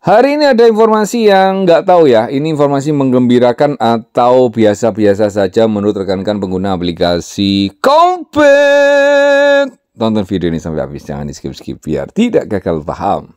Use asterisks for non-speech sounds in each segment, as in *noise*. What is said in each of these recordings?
Hari ini ada informasi yang nggak tahu ya, ini informasi menggembirakan atau biasa-biasa saja menurut rekan-rekan pengguna aplikasi Kompet. Tonton video ini sampai habis, jangan di skip-skip biar tidak gagal paham.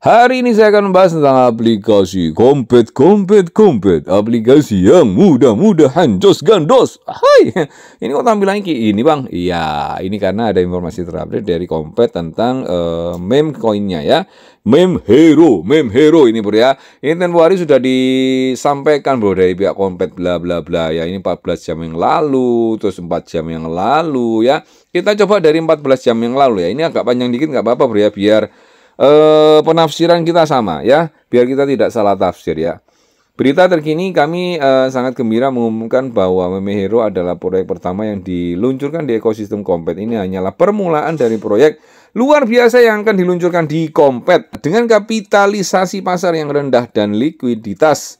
Hari ini saya akan membahas tentang aplikasi Kompet Kompet Kompet, aplikasi yang mudah-mudahan jos gandos. Hai, ini kok tampilannya kayak ini bang? Iya, ini karena ada informasi terupdate dari Kompet tentang uh, meme koinnya ya, meme hero, meme hero ini bro ya. Ini tempo hari sudah disampaikan bro dari pihak Kompet bla bla bla ya. Ini 14 jam yang lalu, terus 4 jam yang lalu ya. Kita coba dari 14 jam yang lalu ya. Ini agak panjang dikit gak apa-apa bro ya, biar eh, penafsiran kita sama ya, biar kita tidak salah tafsir ya. Berita terkini kami eh, sangat gembira mengumumkan bahwa Meme Hero adalah proyek pertama yang diluncurkan di ekosistem Kompet. Ini hanyalah permulaan dari proyek luar biasa yang akan diluncurkan di Kompet dengan kapitalisasi pasar yang rendah dan likuiditas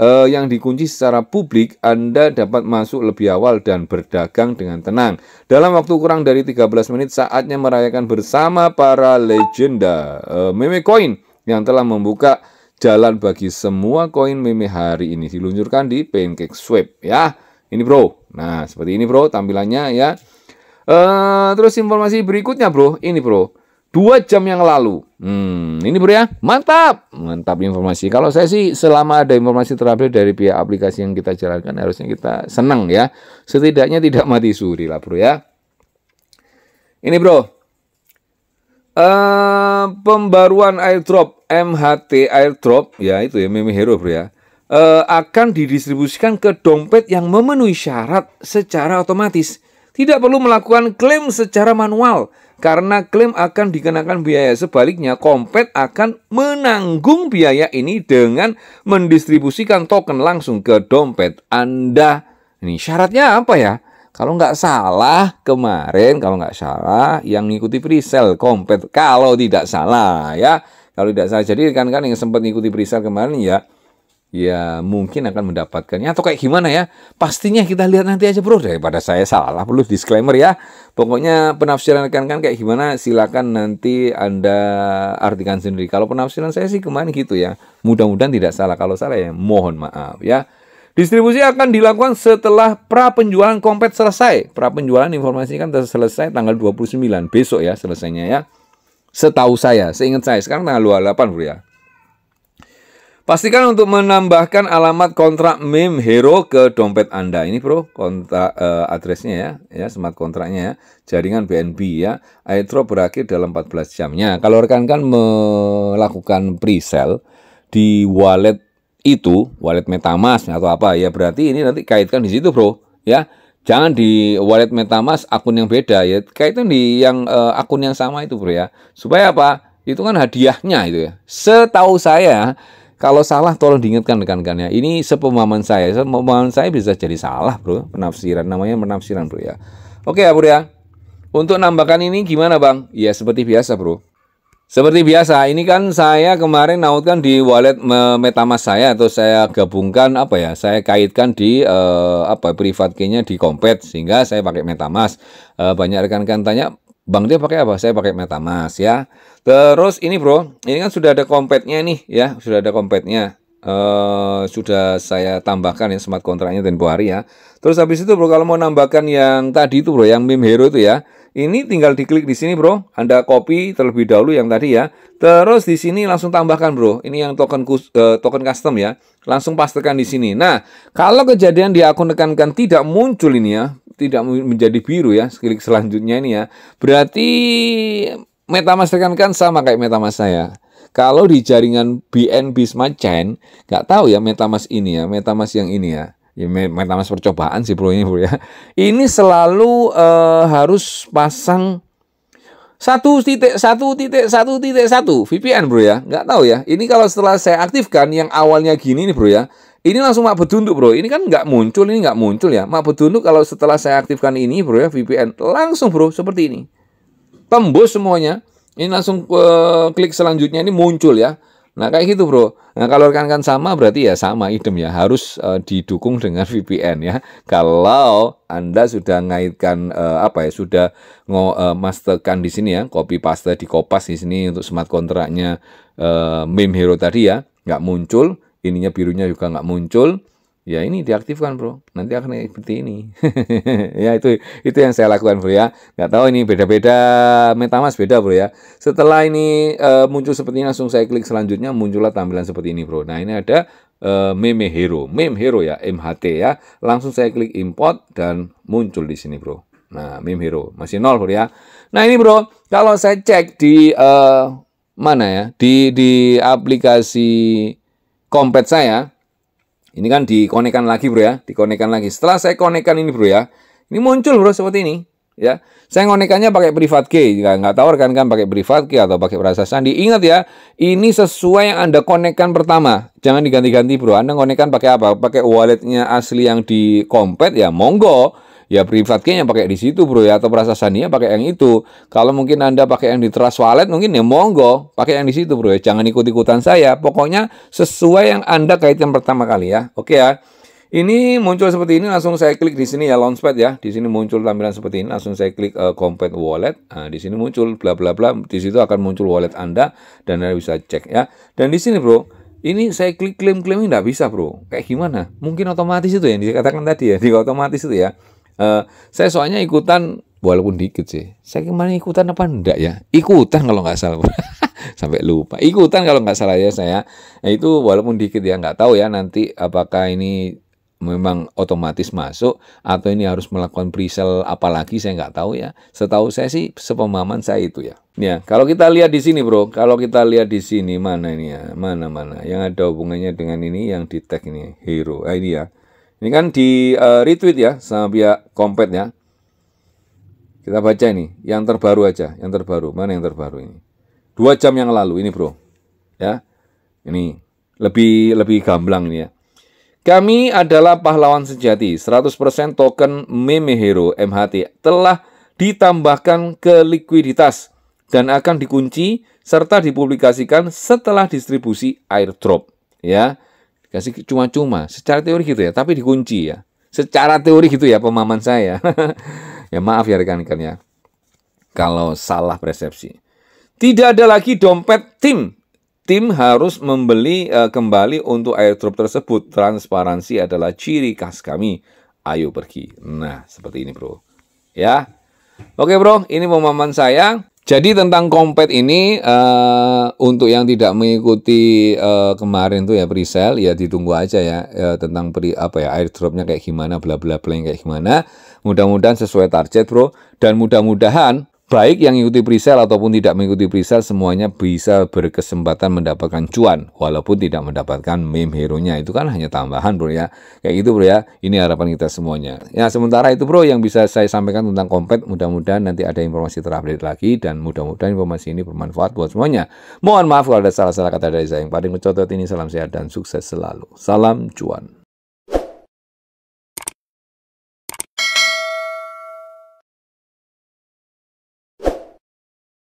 uh, yang dikunci secara publik, Anda dapat masuk lebih awal dan berdagang dengan tenang. Dalam waktu kurang dari 13 menit, saatnya merayakan bersama para legenda uh, meme coin yang telah membuka jalan bagi semua koin meme hari ini diluncurkan di Pancake Swap ya. Ini bro. Nah, seperti ini bro tampilannya ya. Eh, terus informasi berikutnya bro, ini bro dua jam yang lalu. Hmm, ini bro ya, mantap, mantap informasi. Kalau saya sih selama ada informasi terupdate dari pihak aplikasi yang kita jalankan harusnya kita senang ya. Setidaknya tidak mati suri lah bro ya. Ini bro, Uh, pembaruan airdrop MHT airdrop ya itu ya meme hero bro ya uh, akan didistribusikan ke dompet yang memenuhi syarat secara otomatis tidak perlu melakukan klaim secara manual karena klaim akan dikenakan biaya. Sebaliknya, Kompet akan menanggung biaya ini dengan mendistribusikan token langsung ke dompet Anda. Ini syaratnya apa ya? Kalau nggak salah kemarin, kalau nggak salah yang ngikuti Prisel Kompet. Kalau tidak salah ya, kalau tidak salah. Jadi kan kan yang sempat ngikuti Prisel kemarin ya, ya mungkin akan mendapatkannya atau kayak gimana ya pastinya kita lihat nanti aja bro daripada saya salah perlu disclaimer ya pokoknya penafsiran rekan kan kayak gimana silakan nanti anda artikan sendiri kalau penafsiran saya sih kemarin gitu ya mudah-mudahan tidak salah kalau salah ya mohon maaf ya distribusi akan dilakukan setelah pra penjualan kompet selesai pra penjualan informasi kan selesai tanggal 29 besok ya selesainya ya setahu saya seingat saya sekarang tanggal 28 bro ya Pastikan untuk menambahkan alamat kontrak meme hero ke dompet Anda. Ini bro, kontrak uh, eh, addressnya ya, ya smart kontraknya ya, jaringan BNB ya. Airdrop berakhir dalam 14 jamnya. Kalau rekan-rekan melakukan pre-sale di wallet itu, wallet MetaMask atau apa ya, berarti ini nanti kaitkan di situ bro, ya. Jangan di wallet MetaMask akun yang beda ya, kaitkan di yang uh, akun yang sama itu bro ya. Supaya apa? Itu kan hadiahnya itu ya. Setahu saya kalau salah tolong diingatkan rekan-rekan ya. Ini sepemahaman saya. Sepemahaman saya bisa jadi salah, Bro. Penafsiran namanya penafsiran, Bro ya. Oke ya, Bro ya. Untuk nambahkan ini gimana, Bang? Ya seperti biasa, Bro. Seperti biasa, ini kan saya kemarin nautkan di wallet MetaMask saya atau saya gabungkan apa ya? Saya kaitkan di eh, apa private key-nya di kompet sehingga saya pakai MetaMask. Eh, banyak rekan-rekan tanya, Bang dia pakai apa? Saya pakai MetaMask ya. Terus ini bro, ini kan sudah ada kompetnya nih ya, sudah ada kompetnya. Uh, sudah saya tambahkan ya smart kontraknya tempo hari ya. Terus habis itu bro kalau mau nambahkan yang tadi itu bro yang meme hero itu ya. Ini tinggal diklik di sini bro. Anda copy terlebih dahulu yang tadi ya. Terus di sini langsung tambahkan bro. Ini yang token uh, token custom ya. Langsung pastikan di sini. Nah kalau kejadian di akun rekan-rekan tidak muncul ini ya tidak menjadi biru ya klik selanjutnya ini ya berarti metamask rekan kan sama kayak metamask saya kalau di jaringan BNB Smart Chain nggak tahu ya metamask ini ya metamask yang ini ya ya metamask percobaan sih bro ini bro ya ini selalu uh, harus pasang satu titik satu titik satu titik satu VPN bro ya nggak tahu ya ini kalau setelah saya aktifkan yang awalnya gini nih bro ya ini langsung mak betunduk bro. Ini kan nggak muncul, ini nggak muncul ya. Mak betunduk kalau setelah saya aktifkan ini bro ya VPN langsung bro seperti ini. Tembus semuanya. Ini langsung uh, klik selanjutnya ini muncul ya. Nah kayak gitu bro. Nah kalau rekan-rekan sama berarti ya sama idem ya harus uh, didukung dengan *laughs* VPN ya. Kalau anda sudah ngaitkan uh, apa ya sudah ngo uh, masterkan di sini ya copy paste di kopas di sini untuk smart kontraknya uh, meme hero tadi ya nggak muncul ininya birunya juga nggak muncul, ya ini diaktifkan bro. Nanti akan seperti ini. *laughs* ya itu itu yang saya lakukan bro ya. Nggak tahu ini beda-beda metamask beda bro ya. Setelah ini e, muncul seperti ini langsung saya klik selanjutnya muncullah tampilan seperti ini bro. Nah ini ada e, meme hero, meme hero ya MHT ya. Langsung saya klik import dan muncul di sini bro. Nah, meme hero masih nol bro ya. Nah ini bro, kalau saya cek di e, mana ya? Di di aplikasi kompet saya, ini kan dikonekkan lagi bro ya, dikonekkan lagi. Setelah saya konekkan ini bro ya, ini muncul bro seperti ini. Ya, saya konekannya pakai privat key, nggak, nggak tahu kan kan pakai privat key atau pakai perasa sandi. Ingat ya, ini sesuai yang anda konekkan pertama, jangan diganti-ganti bro. Anda konekkan pakai apa? Pakai walletnya asli yang di kompet ya, monggo ya private key yang pakai di situ bro ya atau prasasaninya pakai yang itu kalau mungkin anda pakai yang di trust wallet mungkin ya monggo pakai yang di situ bro ya jangan ikut ikutan saya pokoknya sesuai yang anda kaitkan pertama kali ya oke ya ini muncul seperti ini langsung saya klik di sini ya launchpad ya di sini muncul tampilan seperti ini langsung saya klik uh, eh, compact wallet nah, di sini muncul bla bla bla di situ akan muncul wallet anda dan anda bisa cek ya dan di sini bro ini saya klik klaim klaim nggak bisa bro kayak gimana mungkin otomatis itu ya yang dikatakan tadi ya di *laughs* otomatis itu ya Uh, saya soalnya ikutan walaupun dikit sih. Saya kemarin ikutan apa enggak ya? Ikutan kalau nggak salah. *laughs* Sampai lupa. Ikutan kalau nggak salah ya saya. Nah, itu walaupun dikit ya nggak tahu ya nanti apakah ini memang otomatis masuk atau ini harus melakukan presale apalagi saya nggak tahu ya. Setahu saya sih sepemahaman saya itu ya. Ya, kalau kita lihat di sini bro, kalau kita lihat di sini mana ini ya, mana mana yang ada hubungannya dengan ini yang di tag ini hero, ah, ini ya. Ini kan di uh, retweet ya sama pihak Kompet ya. Kita baca ini, yang terbaru aja, yang terbaru. Mana yang terbaru ini? Dua jam yang lalu ini bro, ya. Ini lebih lebih gamblang ini ya. Kami adalah pahlawan sejati. 100% token meme hero MHT telah ditambahkan ke likuiditas dan akan dikunci serta dipublikasikan setelah distribusi airdrop ya. Kasih cuma-cuma. Secara teori gitu ya, tapi dikunci ya. Secara teori gitu ya pemahaman saya. *laughs* ya maaf ya rekan-rekan ya. Kalau salah persepsi. Tidak ada lagi dompet tim. Tim harus membeli uh, kembali untuk airdrop tersebut. Transparansi adalah ciri khas kami. Ayo pergi. Nah, seperti ini, Bro. Ya. Oke, Bro, ini pemahaman saya. Jadi tentang kompet ini uh, untuk yang tidak mengikuti uh, kemarin tuh ya presale ya ditunggu aja ya uh, tentang pre, apa ya airdropnya kayak gimana bla bla bla kayak gimana. Mudah-mudahan sesuai target bro dan mudah-mudahan Baik yang mengikuti presale ataupun tidak mengikuti presale semuanya bisa berkesempatan mendapatkan cuan walaupun tidak mendapatkan meme hero-nya. Itu kan hanya tambahan, Bro ya. Kayak gitu, Bro ya. Ini harapan kita semuanya. Ya, sementara itu, Bro, yang bisa saya sampaikan tentang kompet, mudah-mudahan nanti ada informasi terupdate lagi dan mudah-mudahan informasi ini bermanfaat buat semuanya. Mohon maaf kalau ada salah-salah kata dari saya yang paling mencotot ini. Salam sehat dan sukses selalu. Salam cuan.